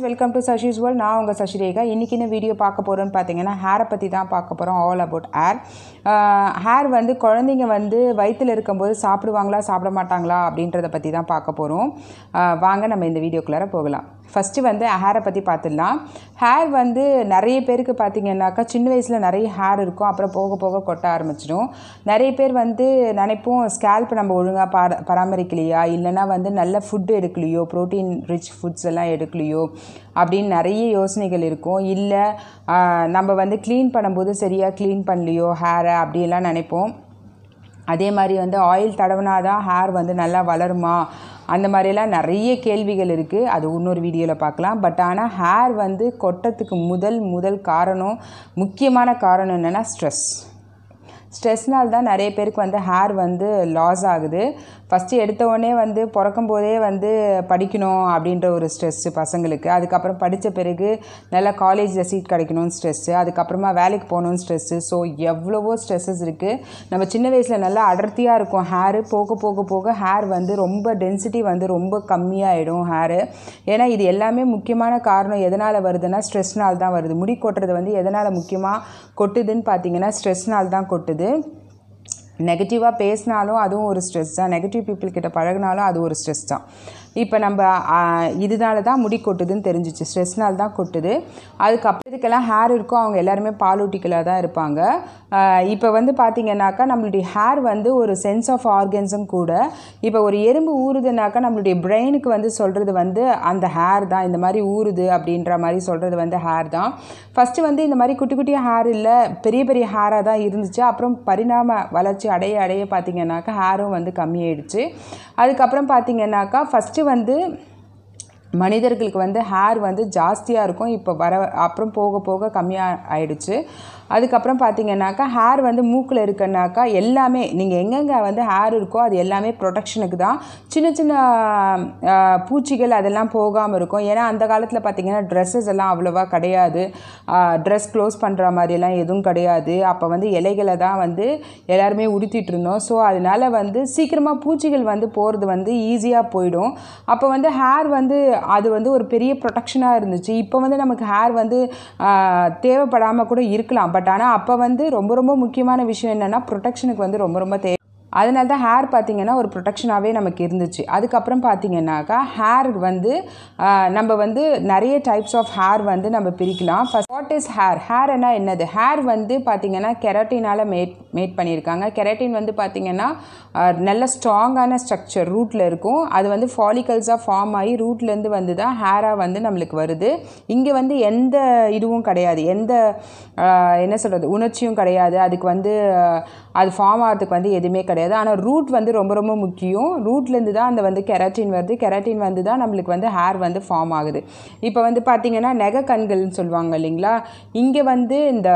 friends welcome to Shashi's usual நான் உங்கள் சஷிரேகா இன்றைக்கி என்ன வீடியோ பார்க்க போகிறோன்னு பார்த்தீங்கன்னா ஹேரை பற்றி தான் பார்க்க போகிறோம் ஆல் அபவுட் ஹேர் ஹேர் வந்து குழந்தைங்க வந்து வயிற்றில் இருக்கும்போது சாப்பிடுவாங்களா சாப்பிட மாட்டாங்களா அப்படின்றத பற்றி தான் பார்க்க போகிறோம் வாங்க நம்ம இந்த வீடியோக்குள்ளார போகலாம் ஃபஸ்ட்டு வந்து ஹேரை பற்றி பார்த்துடலாம் ஹேர் வந்து நிறைய பேருக்கு பார்த்திங்கன்னாக்கா சின்ன வயசில் நிறைய ஹேர் இருக்கும் அப்புறம் போக போக கொட்ட ஆரம்பிச்சிடும் நிறைய பேர் வந்து நினைப்போம் ஸ்கேல்ப் நம்ம ஒழுங்காக பார பராமரிக்கலையா இல்லைனா வந்து நல்ல ஃபுட்டு எடுக்கலையோ ப்ரோட்டீன் ரிச் ஃபுட்ஸ் எல்லாம் எடுக்கலையோ அப்படின்னு நிறைய யோசனைகள் இருக்கும் இல்லை நம்ம வந்து க்ளீன் பண்ணும்போது சரியாக க்ளீன் பண்ணலையோ ஹேரை அப்படியெல்லாம் நினைப்போம் அதே மாதிரி வந்து ஆயில் தடவினா தான் ஹேர் வந்து நல்லா வளருமா அந்த மாதிரிலாம் நிறைய கேள்விகள் இருக்குது அது இன்னொரு வீடியோவில் பார்க்கலாம் பட் ஆனால் ஹேர் வந்து கொட்டத்துக்கு முதல் முதல் காரணம் முக்கியமான காரணம் என்னென்னா ஸ்ட்ரெஸ் ஸ்ட்ரெஸ்னால் தான் நிறைய பேருக்கு வந்து ஹேர் வந்து லாஸ் ஆகுது ஃபஸ்ட்டு உடனே வந்து பிறக்கும் போதே வந்து படிக்கணும் அப்படின்ற ஒரு ஸ்ட்ரெஸ்ஸு பசங்களுக்கு அதுக்கப்புறம் படித்த பிறகு நல்லா காலேஜில் சீட் கிடைக்கணும்னு ஸ்ட்ரெஸ்ஸு அதுக்கப்புறமா வேலைக்கு போகணும்னு ஸ்ட்ரெஸ்ஸு ஸோ எவ்வளவோ ஸ்ட்ரெஸ்ஸஸ் இருக்குது நம்ம சின்ன வயசில் நல்லா அடர்த்தியாக இருக்கும் ஹேரு போக போக போக ஹேர் வந்து ரொம்ப டென்சிட்டி வந்து ரொம்ப கம்மியாகிடும் ஹேரு ஏன்னா இது எல்லாமே முக்கியமான காரணம் எதனால் வருதுன்னா ஸ்ட்ரெஸ்னால் தான் வருது முடி கொட்டுறது வந்து எதனால் முக்கியமாக கொட்டுதுன்னு பார்த்தீங்கன்னா ஸ்ட்ரெஸ்னால் தான் கொட்டுது வந்து நெகட்டிவாக பேசினாலும் அதுவும் ஒரு ஸ்ட்ரெஸ் தான் நெகட்டிவ் பீப்புள்கிட்ட பழகினாலும் அது ஒரு ஸ்ட்ரெஸ் தான் இப்போ நம்ம இதனால தான் முடி கொட்டுதுன்னு தெரிஞ்சிச்சு ஸ்ட்ரெஸ்னால் தான் கொட்டுது அதுக்கப்புறம் இதுக்கெல்லாம் ஹேர் இருக்கும் அவங்க எல்லாருமே பாலூட்டிக்கலாக தான் இருப்பாங்க இப்போ வந்து பார்த்திங்கனாக்கா நம்மளுடைய ஹேர் வந்து ஒரு சென்ஸ் ஆஃப் ஆர்கன்ஸும் கூட இப்போ ஒரு எறும்பு ஊறுதுனாக்கா நம்மளுடைய பிரெயினுக்கு வந்து சொல்கிறது வந்து அந்த ஹேர் தான் இந்த மாதிரி ஊறுது அப்படின்ற மாதிரி சொல்கிறது வந்து ஹேர் தான் ஃபஸ்ட்டு வந்து இந்த மாதிரி குட்டி குட்டி ஹேர் இல்லை பெரிய பெரிய ஹேராக தான் இருந்துச்சு அப்புறம் பரிணாம வளர்ச்சி அடைய அடைய பார்த்திங்கனாக்கா ஹேரும் வந்து கம்மியாயிடுச்சு அதுக்கப்புறம் பார்த்திங்கனாக்கா ஃபஸ்ட்டு ஃபஸ்ட்டு வந்து மனிதர்களுக்கு வந்து ஹேர் வந்து ஜாஸ்தியாக இருக்கும் இப்போ வர அப்புறம் போக போக கம்மியாக ஆயிடுச்சு அதுக்கப்புறம் பார்த்தீங்கன்னாக்கா ஹேர் வந்து மூக்கில் இருக்குன்னாக்கா எல்லாமே நீங்கள் எங்கெங்கே வந்து ஹேர் இருக்கோ அது எல்லாமே ப்ரொடெக்ஷனுக்கு தான் சின்ன சின்ன பூச்சிகள் அதெல்லாம் போகாமல் இருக்கும் ஏன்னா அந்த காலத்தில் பார்த்திங்கன்னா ட்ரெஸ்ஸஸ் எல்லாம் அவ்வளோவா கிடையாது ட்ரெஸ் க்ளோஸ் பண்ணுற மாதிரிலாம் எதுவும் கிடையாது அப்போ வந்து இலைகளை தான் வந்து எல்லாருமே உடுத்திட்டு இருந்தோம் ஸோ அதனால் வந்து சீக்கிரமாக பூச்சிகள் வந்து போகிறது வந்து ஈஸியாக போயிடும் அப்போ வந்து ஹேர் வந்து அது வந்து ஒரு பெரிய ப்ரொடெக்ஷனாக இருந்துச்சு இப்போ வந்து நமக்கு ஹேர் வந்து தேவைப்படாமல் கூட இருக்கலாம் பட் ஆனால் அப்போ வந்து ரொம்ப ரொம்ப முக்கியமான விஷயம் என்னென்னா ப்ரொடெக்ஷனுக்கு வந்து ரொம்ப ரொம்ப தேவை அதனால தான் ஹேர் பார்த்திங்கன்னா ஒரு ப்ரொடெக்ஷனாகவே நமக்கு இருந்துச்சு அதுக்கப்புறம் பார்த்திங்கனாக்கா ஹேர் வந்து நம்ம வந்து நிறைய டைப்ஸ் ஆஃப் ஹேர் வந்து நம்ம பிரிக்கலாம் ஃபஸ்ட் வாட் இஸ் ஹேர் ஹேர்னா என்னது ஹேர் வந்து பார்த்திங்கன்னா கெரட்டினால் மேட் மேட் பண்ணியிருக்காங்க கெரட்டின் வந்து பார்த்திங்கன்னா நல்ல ஸ்ட்ராங்கான ஸ்ட்ரக்சர் ரூட்டில் இருக்கும் அது வந்து ஃபாலிக்கல்ஸாக ஃபார்ம் ஆகி ரூட்லேருந்து வந்து தான் ஹேராக வந்து நம்மளுக்கு வருது இங்கே வந்து எந்த இதுவும் கிடையாது எந்த என்ன சொல்கிறது உணர்ச்சியும் கிடையாது அதுக்கு வந்து அது ஃபார்ம் ஆகிறதுக்கு வந்து எதுவுமே கிடையாது கிடையாது ஆனால் ரூட் வந்து ரொம்ப ரொம்ப முக்கியம் ரூட்லேருந்து தான் அந்த வந்து கெராட்டின் வருது கெராட்டின் வந்து தான் நம்மளுக்கு வந்து ஹேர் வந்து ஃபார்ம் ஆகுது இப்போ வந்து பார்த்திங்கன்னா நெகக்கண்கள்னு சொல்லுவாங்க இல்லைங்களா இங்கே வந்து இந்த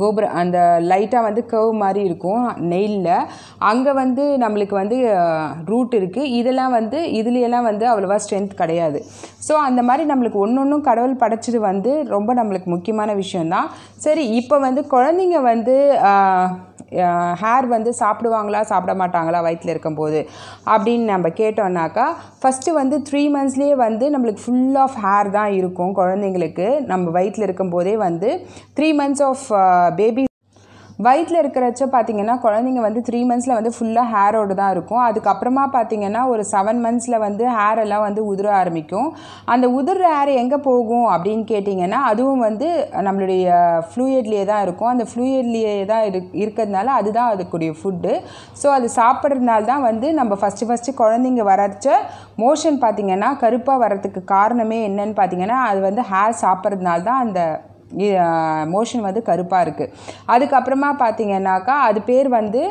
கோபுரம் அந்த லைட்டாக வந்து கர்வ் மாதிரி இருக்கும் நெயிலில் அங்கே வந்து நம்மளுக்கு வந்து ரூட் இருக்குது இதெல்லாம் வந்து இதுலையெல்லாம் வந்து அவ்வளோவா ஸ்ட்ரென்த் கிடையாது ஸோ அந்த மாதிரி நம்மளுக்கு ஒன்று ஒன்றும் கடவுள் படைச்சது வந்து ரொம்ப நம்மளுக்கு முக்கியமான விஷயந்தான் சரி இப்போ வந்து குழந்தைங்க வந்து ஹேர் வந்து சாப்பிடுவாங்களா சாப்பிட மாட்டாங்களா வயிற்றில் இருக்கும்போது அப்படின்னு நம்ம கேட்டோம்னாக்கா ஃபஸ்ட்டு வந்து த்ரீ மந்த்ஸ்லேயே வந்து நம்மளுக்கு ஃபுல் ஆஃப் ஹேர் தான் இருக்கும் குழந்தைங்களுக்கு நம்ம வயிற்றில் இருக்கும்போதே வந்து த்ரீ மந்த்ஸ் ஆஃப் பேபி வயிற்றில் இருக்கிறச்ச பார்த்தீங்கன்னா குழந்தைங்க வந்து த்ரீ மந்த்ஸில் வந்து ஃபுல்லாக ஹேரோடு தான் இருக்கும் அதுக்கப்புறமா பார்த்தீங்கன்னா ஒரு செவன் மந்த்ஸில் வந்து ஹேர் எல்லாம் வந்து உதிர ஆரம்பிக்கும் அந்த உதிர ஹேர் எங்கே போகும் அப்படின்னு கேட்டிங்கன்னா அதுவும் வந்து நம்மளுடைய ஃப்ளூயட்லேயே தான் இருக்கும் அந்த ஃப்ளூயட்லேயே தான் இரு இருக்கிறதுனால அதுதான் அதுக்குரிய ஃபுட்டு ஸோ அது சாப்பிட்றதுனால தான் வந்து நம்ம ஃபஸ்ட்டு ஃபஸ்ட்டு குழந்தைங்க வரச்ச மோஷன் பார்த்திங்கன்னா கருப்பாக வரத்துக்கு காரணமே என்னன்னு பார்த்திங்கன்னா அது வந்து ஹேர் சாப்பிட்றதுனால தான் அந்த மோஷன் வந்து கருப்பாக இருக்குது அதுக்கப்புறமா பார்த்தீங்கன்னாக்கா அது பேர் வந்து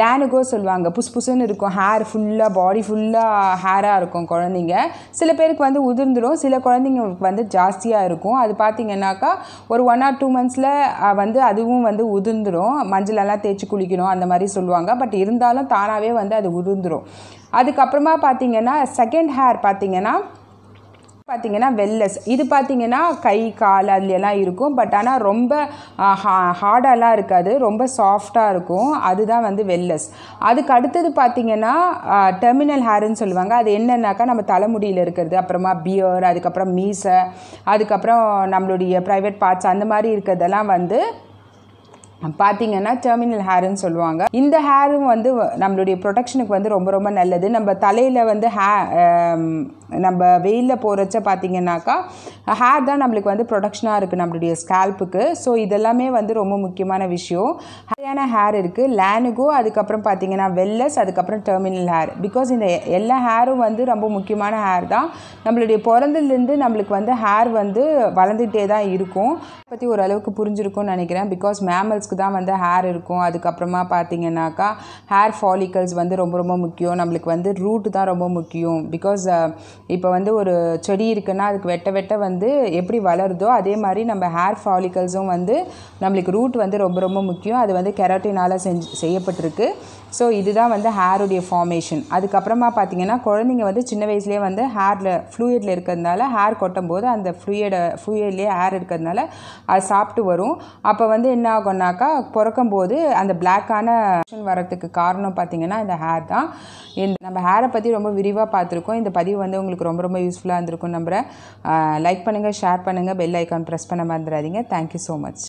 லேனுகோ சொல்லுவாங்க புஸ் புசுன்னு இருக்கும் ஹேர் ஃபுல்லாக பாடி ஃபுல்லாக ஹேராக இருக்கும் குழந்தைங்க சில பேருக்கு வந்து உதிர்ந்துடும் சில குழந்தைங்களுக்கு வந்து ஜாஸ்தியாக இருக்கும் அது பார்த்திங்கனாக்கா ஒரு ஒன் ஆர் டூ மந்த்ஸில் வந்து அதுவும் வந்து உதிர்ந்துடும் மஞ்சளெல்லாம் தேய்ச்சி குளிக்கணும் அந்த மாதிரி சொல்லுவாங்க பட் இருந்தாலும் தானாகவே வந்து அது உதிர்ந்துடும் அதுக்கப்புறமா பார்த்திங்கன்னா செகண்ட் ஹேர் பார்த்திங்கன்னா பார்த்தீங்கன்னா வெல்லஸ் இது பார்த்தீங்கன்னா கை கால் அதுலலாம் இருக்கும் பட் ஆனால் ரொம்ப ஹார்டாலாம் இருக்காது ரொம்ப சாஃப்டாக இருக்கும் அதுதான் வந்து வெல்லஸ் அதுக்கு அடுத்தது பார்த்திங்கன்னா டெர்மினல் ஹேர்னு சொல்லுவாங்க அது என்னன்னாக்கா நம்ம தலைமுடியில் இருக்கிறது அப்புறமா பியர் அதுக்கப்புறம் மீசை அதுக்கப்புறம் நம்மளுடைய ப்ரைவேட் பார்ட்ஸ் அந்த மாதிரி இருக்கிறதெல்லாம் வந்து பார்த்தீங்கன்னா டெர்மினல் ஹேர்னு சொல்லுவாங்க இந்த ஹேரும் வந்து நம்மளுடைய ப்ரொடெக்ஷனுக்கு வந்து ரொம்ப ரொம்ப நல்லது நம்ம தலையில் வந்து ஹே நம்ம வெயிலில் போகிறச்ச பார்த்திங்கனாக்கா ஹேர் தான் நம்மளுக்கு வந்து ப்ரொடக்ஷனாக இருக்குது நம்மளுடைய ஸ்கேல்புக்கு ஸோ இதெல்லாமே வந்து ரொம்ப முக்கியமான விஷயம் ஹேரியான ஹேர் இருக்குது லேனுகோ அதுக்கப்புறம் பார்த்தீங்கன்னா வெல்லஸ் அதுக்கப்புறம் டெர்மினல் ஹேர் பிகாஸ் இந்த எல்லா ஹேரும் வந்து ரொம்ப முக்கியமான ஹேர் தான் நம்மளுடைய பிறந்ததுலேருந்து நம்மளுக்கு வந்து ஹேர் வந்து வளர்ந்துகிட்டே தான் இருக்கும் பற்றி ஓரளவுக்கு புரிஞ்சிருக்கும்னு நினைக்கிறேன் பிகாஸ் மேமல்ஸ்க்கு தான் வந்து ஹேர் இருக்கும் அதுக்கப்புறமா பார்த்திங்கனாக்கா ஹேர் ஃபாலிக்கல்ஸ் வந்து ரொம்ப ரொம்ப முக்கியம் நம்மளுக்கு வந்து ரூட் தான் ரொம்ப முக்கியம் பிகாஸ் இப்போ வந்து ஒரு செடி இருக்குன்னா அதுக்கு வெட்ட வெட்ட வந்து எப்படி வளருதோ அதே மாதிரி நம்ம ஹேர் ஃபாலிக்கல்ஸும் வந்து நம்மளுக்கு ரூட் வந்து ரொம்ப ரொம்ப முக்கியம் அது வந்து கெராட்டினால் செஞ்சு செய்யப்பட்டிருக்கு ஸோ இதுதான் வந்து ஹேருடைய ஃபார்மேஷன் அதுக்கப்புறமா பார்த்தீங்கன்னா குழந்தைங்க வந்து சின்ன வயசுலேயே வந்து ஹேரில் ஃப்ளூயிடில் இருக்கிறதுனால ஹேர் கொட்டும் போது அந்த ஃப்ளூயிடை ஃப்ளூயிட்லேயே ஹேர் இருக்கிறதுனால அது சாப்பிட்டு வரும் அப்போ வந்து என்ன ஆகும்னாக்கா பிறக்கும் போது அந்த பிளாக்கான வரத்துக்கு காரணம் பார்த்தீங்கன்னா இந்த ஹேர் தான் இந்த நம்ம ஹேரை பற்றி ரொம்ப விரிவாக பார்த்துருக்கோம் இந்த பதிவு வந்து உங்களுக்கு ரொம்ப ரொம்ப யூஸ்ஃபுல்லாக இருந்திருக்கும் நம்புகிறேன் லைக் பண்ணுங்கள் ஷேர் பண்ணுங்கள் பெல் ஐக்கான் ப்ரெஸ் பண்ண மறந்துடாதீங்க தேங்க்யூ ஸோ மச்